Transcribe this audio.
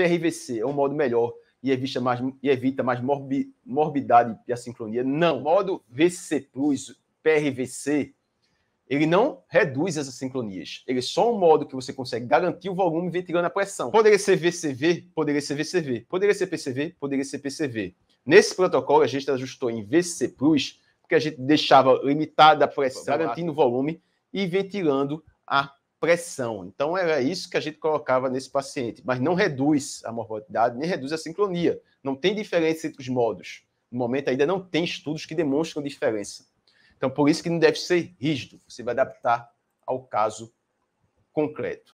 PRVC é um modo melhor e evita mais, e evita mais morbi, morbidade e assincronia? Não. O modo VC Plus, PRVC, ele não reduz as sincronias. Ele é só um modo que você consegue garantir o volume ventilando a pressão. Poderia ser VCV, poderia ser VCV, poderia ser PCV, poderia ser PCV. Nesse protocolo, a gente ajustou em VC Plus, porque a gente deixava limitada a pressão, garantindo o volume e ventilando a pressão. Então, era isso que a gente colocava nesse paciente, mas não reduz a morbidade, nem reduz a sincronia. Não tem diferença entre os modos. No momento, ainda não tem estudos que demonstram diferença. Então, por isso que não deve ser rígido, você vai adaptar ao caso concreto.